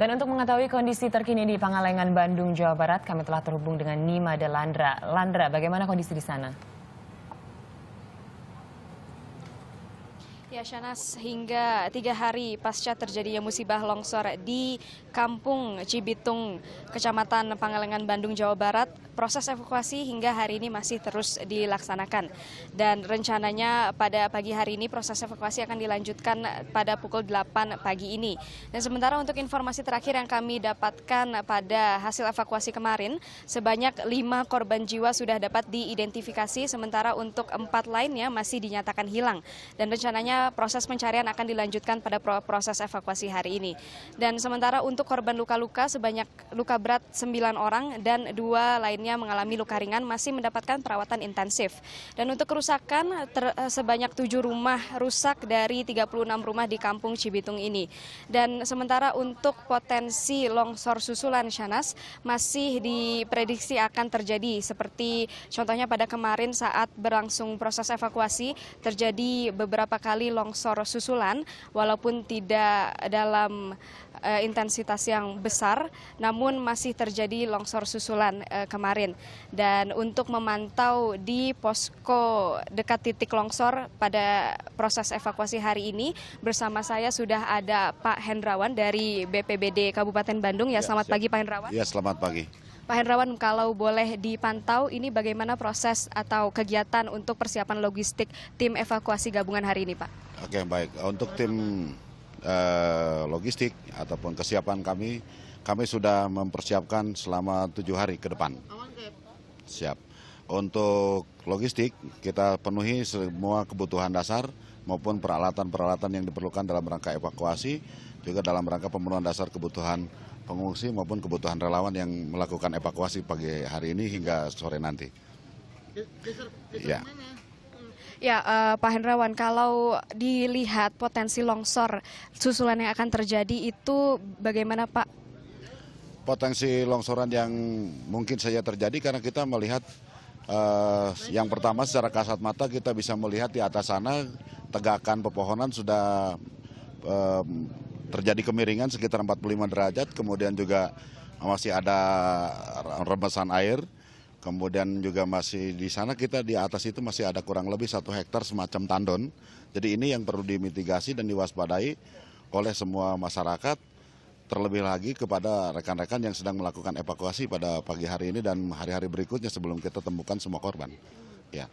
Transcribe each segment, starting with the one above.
Dan untuk mengetahui kondisi terkini di Pangalengan, Bandung, Jawa Barat, kami telah terhubung dengan Nima Delandra. Landra, bagaimana kondisi di sana? Ya Syanas, hingga tiga hari pasca terjadinya musibah longsor di Kampung Cibitung, Kecamatan Pangalengan, Bandung, Jawa Barat, proses evakuasi hingga hari ini masih terus dilaksanakan. Dan rencananya pada pagi hari ini proses evakuasi akan dilanjutkan pada pukul 8 pagi ini. Dan sementara untuk informasi terakhir yang kami dapatkan pada hasil evakuasi kemarin, sebanyak lima korban jiwa sudah dapat diidentifikasi, sementara untuk empat lainnya masih dinyatakan hilang. Dan rencananya proses pencarian akan dilanjutkan pada proses evakuasi hari ini. Dan sementara untuk korban luka-luka sebanyak luka berat 9 orang dan dua lainnya mengalami luka ringan masih mendapatkan perawatan intensif. Dan untuk kerusakan ter, sebanyak 7 rumah rusak dari 36 rumah di kampung Cibitung ini. Dan sementara untuk potensi longsor susulan Shanas masih diprediksi akan terjadi seperti contohnya pada kemarin saat berlangsung proses evakuasi terjadi beberapa kali longsor susulan walaupun tidak dalam uh, intensitas yang besar, namun masih terjadi longsor susulan uh, kemarin. Dan untuk memantau di posko dekat titik longsor pada proses evakuasi hari ini, bersama saya sudah ada Pak Hendrawan dari BPBD Kabupaten Bandung. Ya, ya, selamat siap. pagi Pak Hendrawan. Ya, selamat pagi. Pak Hendrawan, kalau boleh dipantau ini bagaimana proses atau kegiatan untuk persiapan logistik tim evakuasi gabungan hari ini, Pak? Oke, baik. Untuk tim eh, logistik ataupun kesiapan kami, kami sudah mempersiapkan selama tujuh hari ke depan. Siap. Untuk logistik kita penuhi semua kebutuhan dasar maupun peralatan-peralatan yang diperlukan dalam rangka evakuasi juga dalam rangka pemenuhan dasar kebutuhan pengungsi maupun kebutuhan relawan yang melakukan evakuasi pagi hari ini hingga sore nanti. Ya. Ya, uh, Pak Hendrawan, kalau dilihat potensi longsor susulan yang akan terjadi itu bagaimana, Pak? Potensi longsoran yang mungkin saja terjadi karena kita melihat Uh, yang pertama secara kasat mata kita bisa melihat di atas sana tegakan pepohonan sudah terjadi kemiringan sekitar 45 derajat, kemudian juga masih ada remesan air, kemudian juga masih di sana kita di atas itu masih ada kurang lebih satu hektar semacam tandon. Jadi ini yang perlu dimitigasi dan diwaspadai oleh semua masyarakat terlebih lagi kepada rekan-rekan yang sedang melakukan evakuasi pada pagi hari ini dan hari-hari berikutnya sebelum kita temukan semua korban. Ya.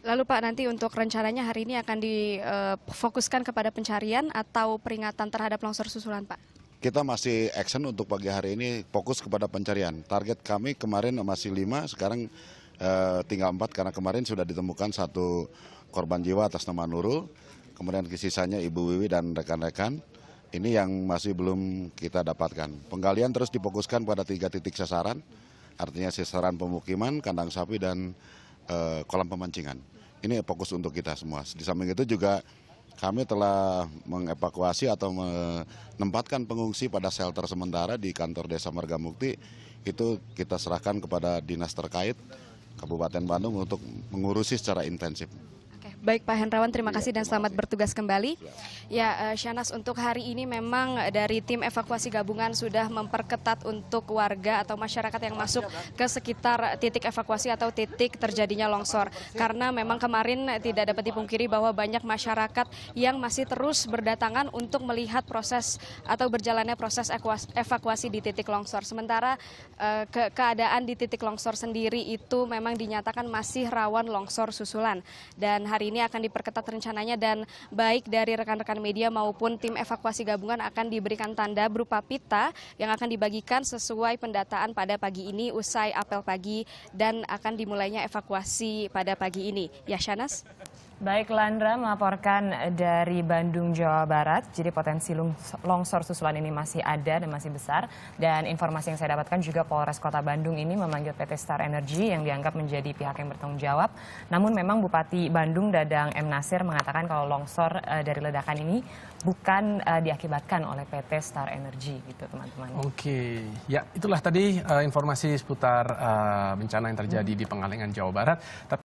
Lalu Pak nanti untuk rencananya hari ini akan difokuskan kepada pencarian atau peringatan terhadap longsor susulan Pak? Kita masih action untuk pagi hari ini fokus kepada pencarian. Target kami kemarin masih 5, sekarang eh, tinggal 4 karena kemarin sudah ditemukan satu korban jiwa atas nama Nurul. Kemudian sisanya Ibu Wiwi dan rekan-rekan ini yang masih belum kita dapatkan. Penggalian terus difokuskan pada tiga titik sasaran, artinya sasaran pemukiman, kandang sapi, dan e, kolam pemancingan. Ini fokus untuk kita semua. Di samping itu juga kami telah mengevakuasi atau menempatkan pengungsi pada shelter sementara di kantor desa Marga Mukti. Itu kita serahkan kepada dinas terkait Kabupaten Bandung untuk mengurusi secara intensif. Baik Pak Hendrawan, terima iya, kasih dan selamat bertugas kembali. Iya, ya, eh, Syanas untuk hari ini memang dari tim evakuasi gabungan sudah memperketat untuk warga atau masyarakat yang masuk ke sekitar titik evakuasi atau titik terjadinya longsor. Karena memang kemarin tidak dapat dipungkiri bahwa banyak masyarakat yang masih terus berdatangan untuk melihat proses atau berjalannya proses evakuasi di titik longsor. Sementara eh, ke keadaan di titik longsor sendiri itu memang dinyatakan masih rawan longsor susulan. Dan hari ini akan diperketat rencananya dan baik dari rekan-rekan media maupun tim evakuasi gabungan akan diberikan tanda berupa pita yang akan dibagikan sesuai pendataan pada pagi ini usai apel pagi dan akan dimulainya evakuasi pada pagi ini. Ya, Shanas? Baik, Landra melaporkan dari Bandung, Jawa Barat. Jadi potensi longsor susulan ini masih ada dan masih besar. Dan informasi yang saya dapatkan juga Polres Kota Bandung ini memanggil PT Star Energy yang dianggap menjadi pihak yang bertanggung jawab. Namun memang Bupati Bandung Dadang M. Nasir mengatakan kalau longsor eh, dari ledakan ini bukan eh, diakibatkan oleh PT Star Energy gitu teman-teman. Oke, ya itulah tadi eh, informasi seputar bencana yang terjadi hmm. di Pengalengan, Jawa Barat.